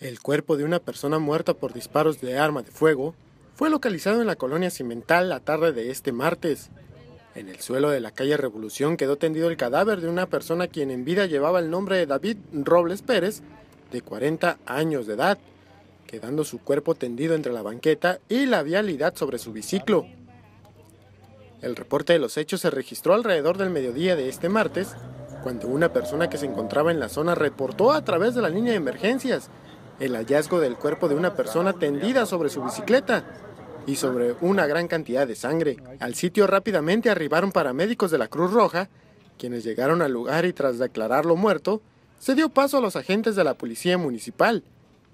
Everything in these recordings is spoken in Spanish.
El cuerpo de una persona muerta por disparos de arma de fuego fue localizado en la colonia Cimental la tarde de este martes. En el suelo de la calle Revolución quedó tendido el cadáver de una persona quien en vida llevaba el nombre de David Robles Pérez, de 40 años de edad, quedando su cuerpo tendido entre la banqueta y la vialidad sobre su biciclo. El reporte de los hechos se registró alrededor del mediodía de este martes, cuando una persona que se encontraba en la zona reportó a través de la línea de emergencias el hallazgo del cuerpo de una persona tendida sobre su bicicleta y sobre una gran cantidad de sangre. Al sitio rápidamente arribaron paramédicos de la Cruz Roja, quienes llegaron al lugar y tras declararlo muerto, se dio paso a los agentes de la Policía Municipal,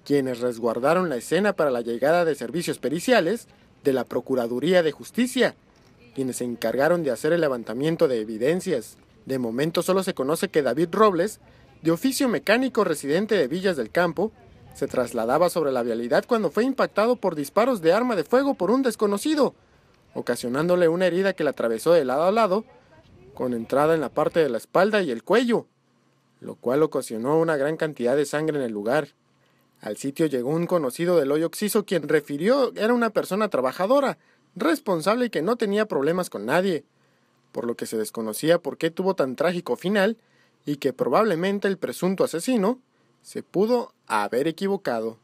quienes resguardaron la escena para la llegada de servicios periciales de la Procuraduría de Justicia, quienes se encargaron de hacer el levantamiento de evidencias. De momento solo se conoce que David Robles, de oficio mecánico residente de Villas del Campo, se trasladaba sobre la vialidad cuando fue impactado por disparos de arma de fuego por un desconocido, ocasionándole una herida que le atravesó de lado a lado, con entrada en la parte de la espalda y el cuello, lo cual ocasionó una gran cantidad de sangre en el lugar. Al sitio llegó un conocido del hoyo Oxiso quien refirió era una persona trabajadora, responsable y que no tenía problemas con nadie, por lo que se desconocía por qué tuvo tan trágico final y que probablemente el presunto asesino se pudo haber equivocado